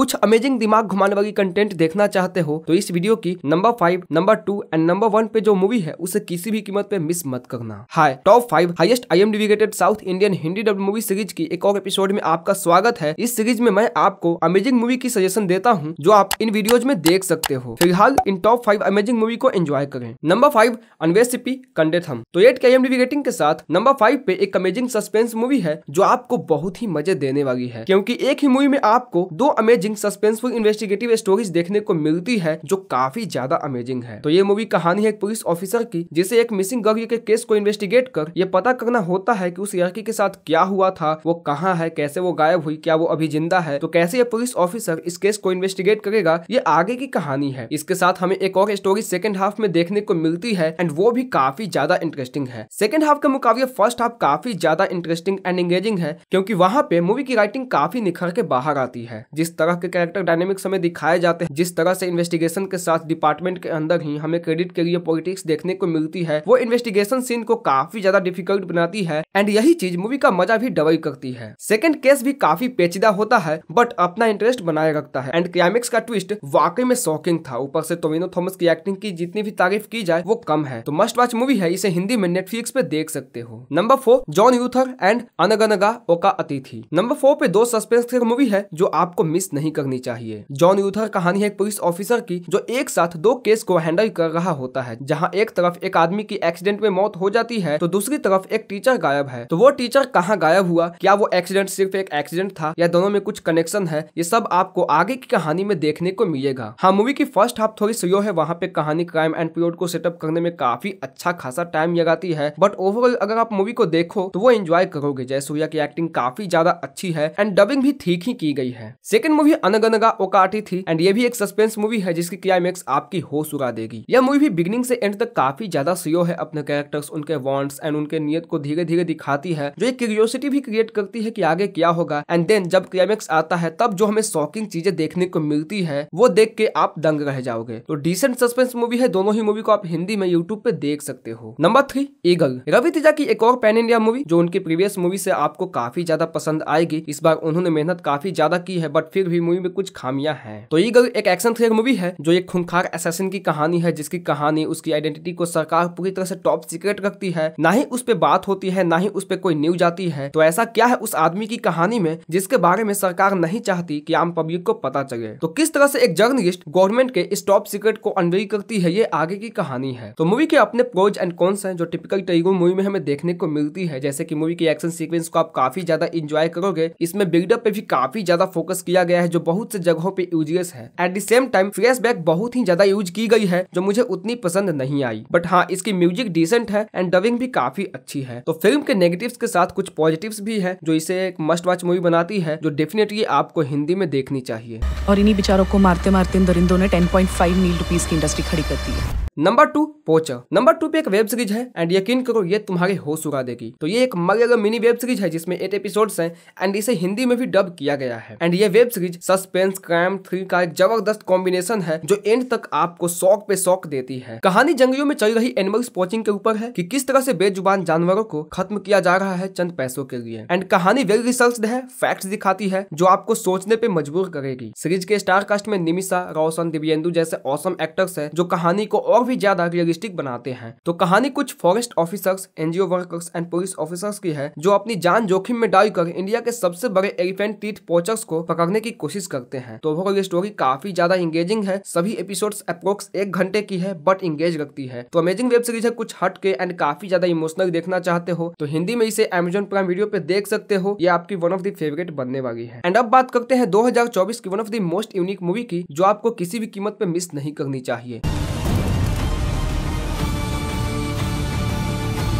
कुछ अमेजिंग दिमाग घुमाने वाली कंटेंट देखना चाहते हो तो इस वीडियो की number five number two and number one पे जो मूवी है उसे किसी भी कीमत पे मिस मत करना hi top five highest I M south Indian Hindi dub movie series की एक और एपिसोड में आपका स्वागत है इस सीरीज में मैं आपको अमेजिंग मूवी की सजेशन देता हूँ जो आप इन वीडियोज में देख सकते हो फिलहाल इन टॉप फाइव अमेजिंग मूवी को एंजॉय करें नंबर फाइव अनवेसिपी कंडेथम तो एट के एम रेटिंग के साथ नंबर फाइव पे एक अमेजिंग सस्पेंस मूवी है जो आपको बहुत ही मजे देने वाली है क्योंकि एक ही मूवी में आपको दो amazing amazing suspenseful investigative stories देखने को मिलती है जो काफी ज्यादा अमेजिंग है तो ये मूवी कहानी है एक पुलिस ऑफिसर की जिसे एक मिसिंग गर्ल के केस को इन्वेस्टिगेट कर ये पता करना होता है की उस लड़की के साथ क्या हुआ था वो कहाँ है कैसे वो गायब हुई क्या वो अभी जिंदा है तो कैसे ये पुलिस ऑफिसर इस केस को इन्वेस्टिगेट करेगा ये आगे की कहानी है इसके साथ हमें एक और स्टोरी सेकेंड हाफ में देखने को मिलती है एंड वो भी काफी ज्यादा इंटरेस्टिंग है सेकेंड हाफ के मुकाबले फर्स्ट हाफ काफी ज्यादा इंटरेस्टिंग एंड एंगेजिंग है क्योंकि वहाँ पे मूवी की राइटिंग काफी निखर के बाहर आती है जिस तरह के कैरेक्टर डायनेमिक्स हमें दिखाए जाते हैं जिस तरह से इन्वेस्टिगेशन के साथ डिपार्टमेंट के अंदर ही हमें क्रेडिट के लिए पॉलिटिक्स देखने को मिलती है वो इन्वेस्टिगेशन सीन को काफी ज्यादा डिफिकल्ट बनाती है एंड यही चीज मूवी का मजा भी डबल करती है सेकंड केस भी काफी पेचीदा होता है बट अपना इंटरेस्ट बनाए रखता है एंड क्लाइमेक्स का ट्विस्ट वाकई में शॉकिंग था ऊपर से टोमिनो थॉमस की एक्टिंग की जितनी भी तारीफ की जाए वो कम है तो मस्ट वॉच मूवी है इसे हिंदी में नेटफ्लिक्स पे देख सकते हो number four John Luther and Anaganaga Oka Athidhi number four पे दो सस्पेंस मूवी है जो आपको मिस नहीं करनी चाहिए जॉन यूथर कहानी है एक पुलिस ऑफिसर की जो एक साथ दो केस को हैंडल कर रहा होता है जहाँ एक तरफ एक आदमी की एक्सीडेंट में मौत हो जाती है तो दूसरी तरफ एक टीचर गायब गायब है तो वो टीचर कहाँ गायब हुआ क्या वो एक्सीडेंट सिर्फ एक एक्सीडेंट था या दोनों में कुछ कनेक्शन है ये सब आपको आगे की कहानी में देखने को मिलेगा हाँ मूवी की फर्स्ट हाफ थोड़ी स्लो है वहाँ पे कहानी क्राइम एंड पीरियड को सेटअप करने में काफी अच्छा खासा टाइम लगाती है बट ओवरऑल अगर आप मूवी को देखो तो वो एंजॉय करोगे सूर्या की एक्टिंग काफी ज्यादा अच्छी है एंड डबिंग भी ठीक ही की गई है सेकंड मूवी अनगनगा ओकाटी थी एंड ये भी एक सस्पेंस मूवी है जिसकी क्लाइमेक्स आपकी होश उड़ा देगी यह मूवी भी बिगनिंग से एंड तक काफी ज्यादा सीओ है अपने कैरेक्टर्स उनके वॉन्ट्स एंड उनके नियत को धीरे धीरे दिखाती है जो एक क्यूरियोसिटी भी क्रिएट करती है कि आगे क्या होगा एंड देन जब क्लाइमेक्स आता है तब जो हमें शॉकिंग चीजें देखने को मिलती है वो देख के आप दंग रह जाओगे तो डिसेंट सस्पेंस मूवी है दोनों ही मूवी को आप हिंदी में यूट्यूब पे देख सकते हो number three Eagle Ravi Teja की एक और पैन इंडिया मूवी जो उनकी प्रीवियस मूवी से आपको काफी ज्यादा पसंद आएगी इस बार उन्होंने मेहनत काफी ज्यादा की है बट फिर भी मूवी में कुछ खामियां हैं तो ईगल एक एक्शन थ्रिलर मूवी है जो एक खुनखार एसेसिन की कहानी है जिसकी कहानी उसकी आइडेंटिटी को सरकार पूरी तरह से टॉप सीक्रेट रखती है ना ही उस पर बात होती है ना ना ही उस पर कोई न्यूज आती है तो ऐसा क्या है उस आदमी की कहानी में जिसके बारे में सरकार नहीं चाहती की आम पब्लिक को पता चले तो किस तरह से एक जर्नलिस्ट गवर्नमेंट के स्टॉप सीक्रेट को अनवील करती है ये आगे की कहानी है तो मूवी के अपने प्रोज एंड कॉन्स है जो टिपिकल टेगो मूवी में हमें देखने को मिलती है जैसे की मूवी के एक्शन सीक्वेंस को आप काफी ज्यादा इंजॉय करोगे इसमें बिल्डअप पे भी काफी ज्यादा फोकस किया गया है जो बहुत से जगहों पे यूजलेस है at the same time flashback बहुत ही ज्यादा यूज की गई है जो मुझे उतनी पसंद नहीं आई बट हाँ इसकी म्यूजिक डिसेंट है एंड डबिंग भी काफी अच्छी है तो फिल्म के नेगेटिव्स के साथ कुछ पॉजिटिव्स भी है जो इसे एक मस्ट वॉच मूवी बनाती है जो डेफिनेटली आपको हिंदी में देखनी चाहिए और इन्हीं बिचारों को मारते मारते इन ने ten point five mil rupees की इंडस्ट्री खड़ी कर दी है number two poacher number two पे एक वेब सीरीज है एंड यकीन करो ये तुम्हारे होश उड़ा देगी तो ये एक मगर मिनी वेब सीरीज है जिसमें एट एपिसोड्स हैं एंड इसे हिंदी में भी डब किया गया है एंड ये web series suspense crime three का एक जबरदस्त कॉम्बिनेशन है जो एंड तक आपको शौक पे शौक देती है कहानी जंगलियों में चल रही एनिमल्स पोचिंग के ऊपर है कि किस तरह से बेजुबान जानवरों को खत्म किया जा रहा है चंद पैसों के लिए एंड कहानी वेल रिसर्च है फैक्ट दिखाती है जो आपको सोचने पे मजबूर करेगी सीरीज के स्टार कास्ट में निमिषा रोशन दिव्यन्दु जैसे औसम एक्टर्स है जो कहानी को और भी ज्यादा रियलिस्टिक बनाते हैं तो कहानी कुछ forest officers NGO workers and police officers की है जो अपनी जान जोखिम में कर इंडिया के सबसे बड़े एलिफेंट तीर्थ पोचर्स को पकड़ने की कोशिश करते हैं तो ओवरऑल ये स्टोरी काफी ज्यादा इंगेजिंग है सभी एपिसोड अप्रोक्स एक घंटे की है बट इंगेज रखती है तो अमेजिंग वेब सीरीज है कुछ हट के एंड काफी ज्यादा इमोशनल देखना चाहते हो तो हिंदी में इसे अमेजोन प्राइम वीडियो पे देख सकते हो ये आपकी वन ऑफ दी फेवरेट बनने वाली है एंड अब बात करते हैं 2024 की one of the most unique movie की जो आपको किसी भी कीमत पे मिस नहीं करनी चाहिए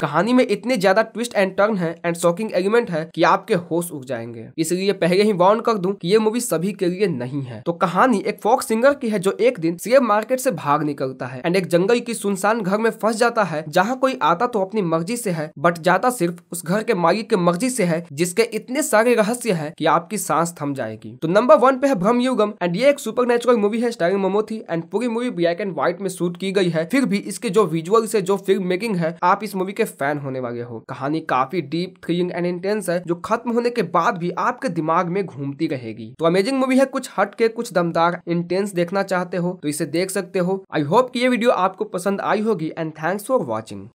कहानी में इतने ज्यादा ट्विस्ट एंड टर्न है एंड शॉकिंग एलिमेंट है कि आपके होश उग जाएंगे इसलिए पहले ही वार्न कर दूं कि ये मूवी सभी के लिए नहीं है तो कहानी एक फोक सिंगर की है जो एक दिन शेयर मार्केट से भाग निकलता है एंड एक जंगल की सुनसान घर में फंस जाता है जहाँ कोई आता तो अपनी मर्जी से है बट जाता सिर्फ उस घर के मालिक के मर्जी से है जिसके इतने सारे रहस्य है की आपकी सांस थम जाएगी तो नंबर वन पे है भ्रम युगम एंड ये एक सुपर नेचुरल मूवी है स्टारिंग मोमोथी एंड पूरी मूवी ब्लैक एंड व्हाइट में शूट की गई है फिर भी इसके जो विजुअल से जो फिल्म मेकिंग है आप इस मूवी के फैन होने वाले हो कहानी काफी डीप थ्रिलिंग एंड इंटेंस है जो खत्म होने के बाद भी आपके दिमाग में घूमती रहेगी तो अमेजिंग मूवी है कुछ हट के कुछ दमदार इंटेंस देखना चाहते हो तो इसे देख सकते हो आई होप की ये वीडियो आपको पसंद आई होगी एंड थैंक्स फॉर वॉचिंग